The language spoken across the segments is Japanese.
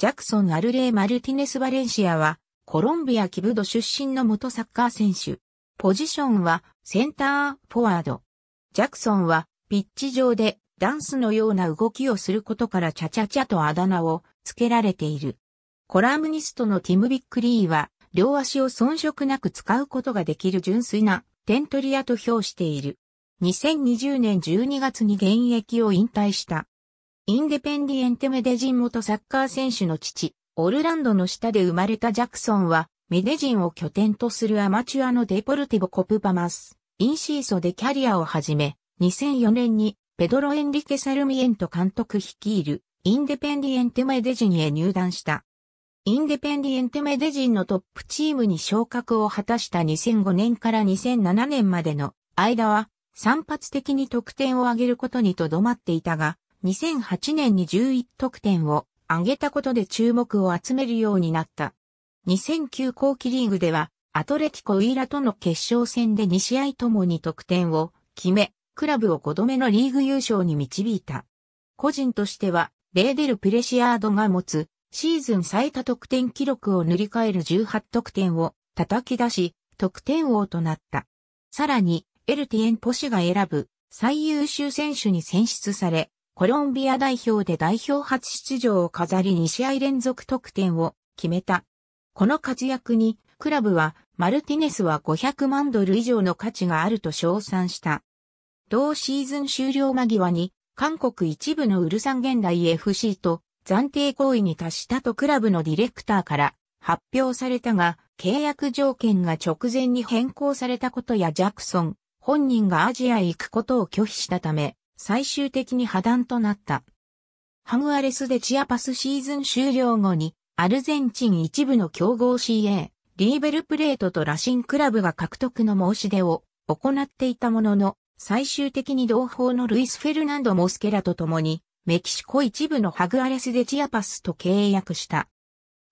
ジャクソン・アルレイ・マルティネス・バレンシアは、コロンビア・キブド出身の元サッカー選手。ポジションは、センター、フォワード。ジャクソンは、ピッチ上で、ダンスのような動きをすることからチャチャチャとあだ名を付けられている。コラムニストのティム・ビックリーは、両足を遜色なく使うことができる純粋なテントリアと評している。2020年12月に現役を引退した。インデペンディエンテメデジン元サッカー選手の父、オルランドの下で生まれたジャクソンは、メデジンを拠点とするアマチュアのデポルティボ・コプパマス、インシーソでキャリアを始め、2004年にペドロ・エンリケ・サルミエント監督率いるインデペンディエンテメデジンへ入団した。インデペンディエンテメデジンのトップチームに昇格を果たした2005年から2007年までの間は散発的に得点を挙げることにとどまっていたが、2008年に11得点を挙げたことで注目を集めるようになった。2009後期リーグでは、アトレティコ・ウィーラとの決勝戦で2試合ともに得点を決め、クラブを5度目のリーグ優勝に導いた。個人としては、レーデル・プレシアードが持つ、シーズン最多得点記録を塗り替える18得点を叩き出し、得点王となった。さらに、エルティエンポシが選ぶ最優秀選手に選出され、コロンビア代表で代表初出場を飾り2試合連続得点を決めた。この活躍に、クラブは、マルティネスは500万ドル以上の価値があると称賛した。同シーズン終了間際に、韓国一部のウルサン現代 FC と暫定行為に達したとクラブのディレクターから発表されたが、契約条件が直前に変更されたことやジャクソン、本人がアジアへ行くことを拒否したため、最終的に破断となった。ハグアレスでチアパスシーズン終了後に、アルゼンチン一部の強豪 CA、リーベルプレートとラシンクラブが獲得の申し出を行っていたものの、最終的に同胞のルイス・フェルナンド・モスケラと共に、メキシコ一部のハグアレスでチアパスと契約した。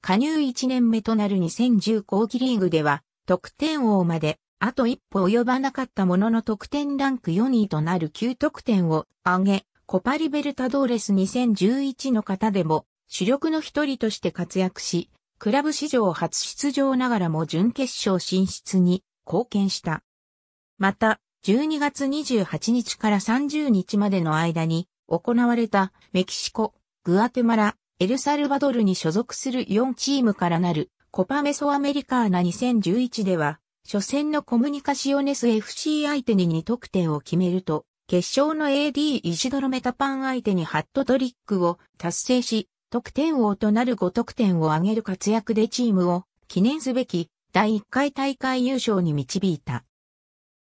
加入1年目となる2010後期リーグでは、得点王まであと一歩及ばなかったものの得点ランク4位となる9得点を挙げ、コパリベルタドーレス2011の方でも主力の一人として活躍し、クラブ史上初出場ながらも準決勝進出に貢献した。また、12月28日から30日までの間に行われたメキシコ、グアテマラ、エルサルバドルに所属する4チームからなるコパメソアメリカーナ2011では初戦のコムニカシオネス FC 相手に2得点を決めると、決勝の AD ドロメタパン相手にハットトリックを達成し、得点王となる5得点を挙げる活躍でチームを記念すべき第1回大会優勝に導いた。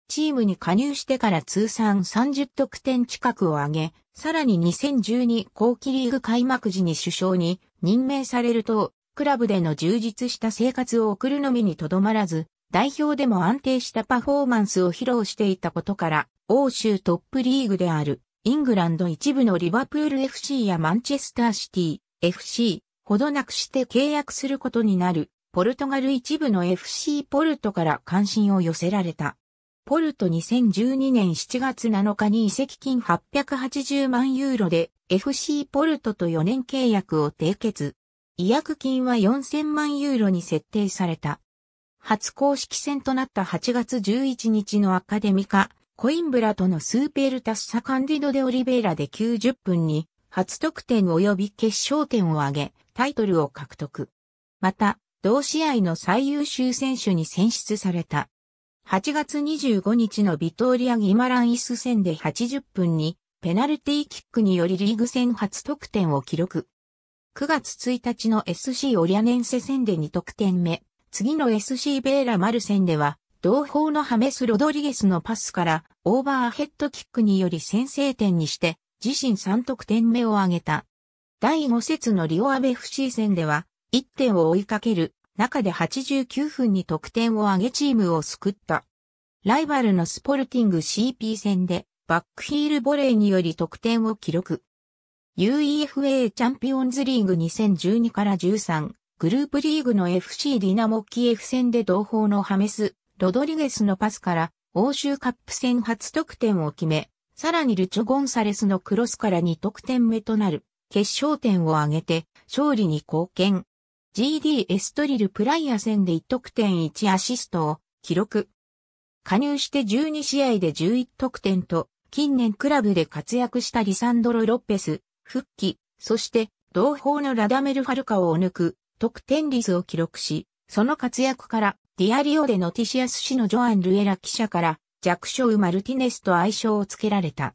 チームに加入してから通算30得点近くを挙げ、さらに2012後期リーグ開幕時に首相に任命されると、クラブでの充実した生活を送るのみにとどまらず、代表でも安定したパフォーマンスを披露していたことから、欧州トップリーグである、イングランド一部のリバプール FC やマンチェスターシティ FC ほどなくして契約することになる、ポルトガル一部の FC ポルトから関心を寄せられた。ポルト2012年7月7日に移籍金880万ユーロで FC ポルトと4年契約を締結。違約金は4000万ユーロに設定された。初公式戦となった8月11日のアカデミカ、コインブラとのスーペルタスサカンディドでオリベイラで90分に初得点及び決勝点を挙げ、タイトルを獲得。また、同試合の最優秀選手に選出された。8月25日のビトーリア・ギマランイス戦で80分に、ペナルティーキックによりリーグ戦初得点を記録。9月1日の SC オリアネンセ戦で2得点目、次の SC ベーラマルセンでは、同胞のハメス・ロドリゲスのパスから、オーバーヘッドキックにより先制点にして、自身3得点目を挙げた。第5節のリオアベ FC 戦では、1点を追いかける、中で89分に得点を挙げチームを救った。ライバルのスポルティング CP 戦で、バックヒールボレーにより得点を記録。UEFA チャンピオンズリーグ2012から13、グループリーグの FC ディナモキエフ戦で同胞のハメス、ロドリゲスのパスから欧州カップ戦初得点を決め、さらにルチョ・ゴンサレスのクロスから2得点目となる決勝点を挙げて勝利に貢献。GD エストリルプライア戦で1得点1アシストを記録。加入して12試合で11得点と、近年クラブで活躍したリサンドロ・ロッペス、復帰、そして同胞のラダメル・ファルカを抜く得点率を記録し、その活躍から、ディアリオでノティシアス氏のジョアン・ルエラ記者から、弱小マルティネスと愛称を付けられた。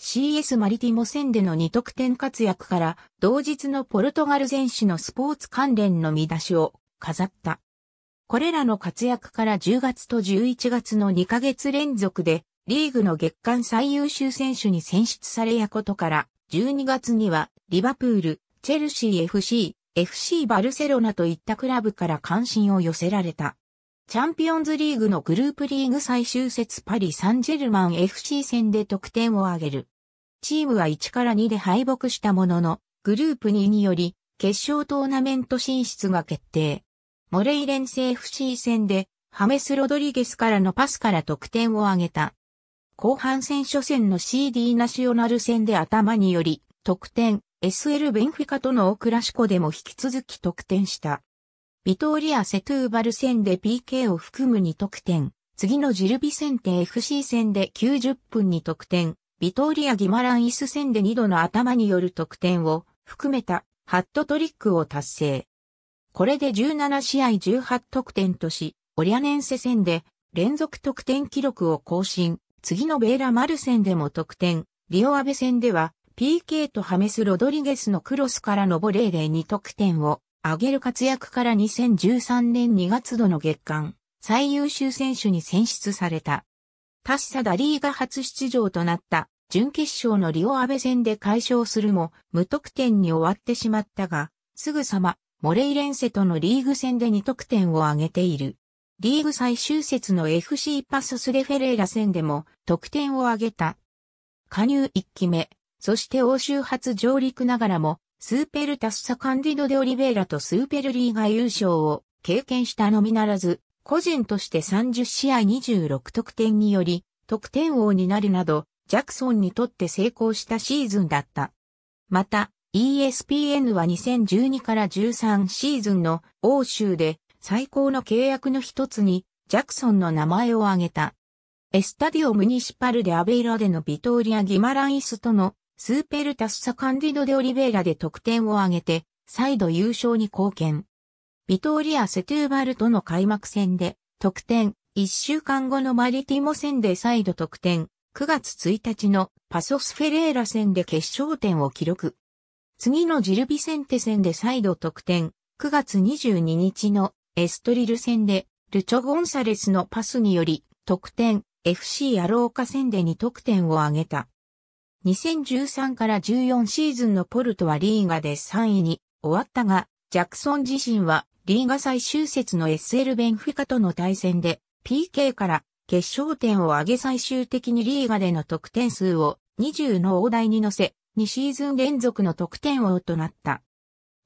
CS マリティモ戦での2得点活躍から、同日のポルトガル戦士のスポーツ関連の見出しを飾った。これらの活躍から10月と11月の2ヶ月連続で、リーグの月間最優秀選手に選出されやことから、12月には、リバプール、チェルシー FC、FC バルセロナといったクラブから関心を寄せられた。チャンピオンズリーグのグループリーグ最終節パリ・サンジェルマン FC 戦で得点を挙げる。チームは1から2で敗北したものの、グループ2により、決勝トーナメント進出が決定。モレイレンセ FC 戦で、ハメス・ロドリゲスからのパスから得点を挙げた。後半戦初戦の CD ナショナル戦で頭により、得点、SL ベンフィカとのオクラシコでも引き続き得点した。ビトーリア・セトゥーバル戦で PK を含む2得点。次のジルビ戦で FC 戦で90分に得点。ビトーリア・ギマランイス戦で2度の頭による得点を含めたハットトリックを達成。これで17試合18得点とし、オリアネンセ戦で連続得点記録を更新。次のベーラ・マル戦でも得点。リオアベ戦では PK とハメス・ロドリゲスのクロスからのボレーで2得点を挙げる活躍から2013年2月度の月間最優秀選手に選出された。タッサダリーが初出場となった準決勝のリオアベ戦で解消するも無得点に終わってしまったが、すぐさまモレイレンセとのリーグ戦で2得点を挙げている。リーグ最終節の FC パススレフェレーラ戦でも得点を挙げた。加入1期目、そして欧州初上陸ながらも、スーペルタスサカンディド・デ・オリベイラとスーペルリーが優勝を経験したのみならず、個人として30試合26得点により、得点王になるなど、ジャクソンにとって成功したシーズンだった。また、ESPN は2012から13シーズンの欧州で最高の契約の一つに、ジャクソンの名前を挙げた。エスタディオ・ムニシパルでアベイラでのビトーリア・ギマランイスとのスーペルタスサカンディド・デオリベイラで得点を挙げて、再度優勝に貢献。ビトーリア・セトゥーバルとの開幕戦で、得点、1週間後のマリティモ戦で再度得点、9月1日のパソスフェレーラ戦で決勝点を記録。次のジルビセンテ戦で再度得点、9月22日のエストリル戦で、ルチョ・ゴンサレスのパスにより、得点、FC アローカ戦で2得点を挙げた。2013から14シーズンのポルトはリーガで3位に終わったが、ジャクソン自身はリーガ最終節の SL ベンフィカとの対戦で PK から決勝点を上げ最終的にリーガでの得点数を20の大台に乗せ、2シーズン連続の得点王となった。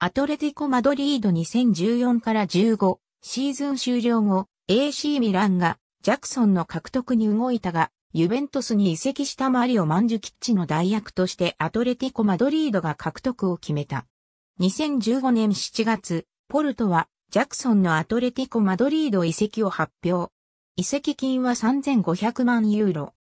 アトレティコ・マドリード2014から15シーズン終了後、AC ミランがジャクソンの獲得に動いたが、ユベントスに移籍したマリオ・マンジュキッチの代役としてアトレティコ・マドリードが獲得を決めた。2015年7月、ポルトはジャクソンのアトレティコ・マドリード移籍を発表。移籍金は3500万ユーロ。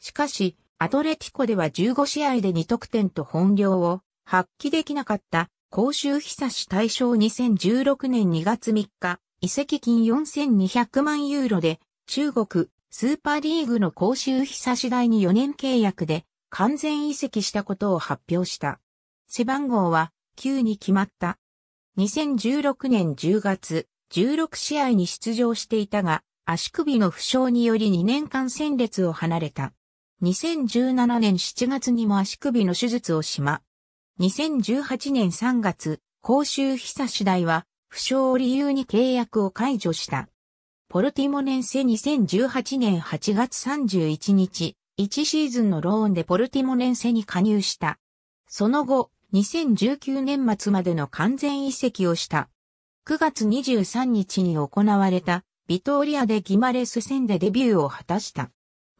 しかし、アトレティコでは15試合で2得点と本領を発揮できなかった公衆久し対象2016年2月3日、移籍金4200万ユーロで中国、スーパーリーグの公衆久し第に4年契約で完全移籍したことを発表した。背番号は9に決まった。2016年10月、16試合に出場していたが、足首の負傷により2年間戦列を離れた。2017年7月にも足首の手術をしま。2018年3月、公衆久次第は、負傷を理由に契約を解除した。ポルティモネンセ2018年8月31日、1シーズンのローンでポルティモネンセに加入した。その後、2019年末までの完全移籍をした。9月23日に行われたビトーリアでギマレス戦でデビューを果たした。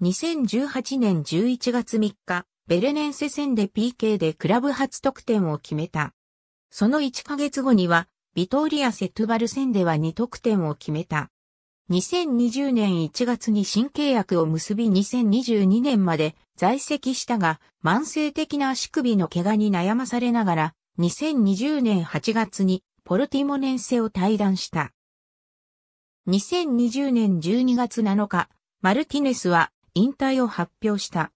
2018年11月3日、ベルネンセ戦で PK でクラブ初得点を決めた。その1ヶ月後には、ビトーリア・セトゥバル戦では2得点を決めた。2020年1月に新契約を結び2022年まで在籍したが、慢性的な足首の怪我に悩まされながら、2020年8月にポルティモネンセを退団した。2020年12月7日、マルティネスは引退を発表した。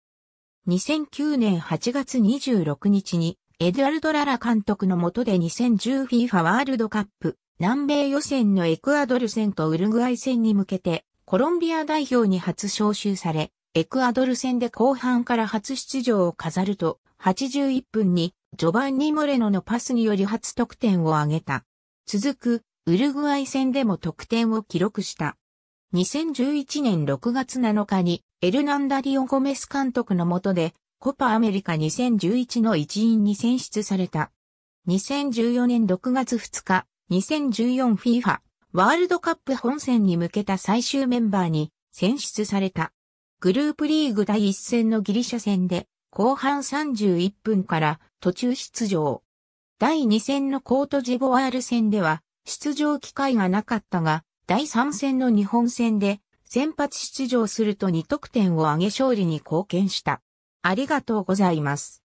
2009年8月26日にエドゥアルド・ララ監督のもとで2 0 1 0ィーファワールドカップ南米予選のエクアドル戦とウルグアイ戦に向けて、コロンビア代表に初招集され、エクアドル戦で後半から初出場を飾ると、81分にジョバンニ・モレノのパスにより初得点を挙げた。続く、ウルグアイ戦でも得点を記録した。2011年6月7日に、エルナンダ・リオ・ゴメス監督の下で、コパアメリカ2011の一員に選出された。2014年6月2日、2014FIFA ワールドカップ本戦に向けた最終メンバーに選出された。グループリーグ第1戦のギリシャ戦で後半31分から途中出場。第2戦のコートジボワール戦では出場機会がなかったが、第3戦の日本戦で先発出場すると2得点を挙げ勝利に貢献した。ありがとうございます。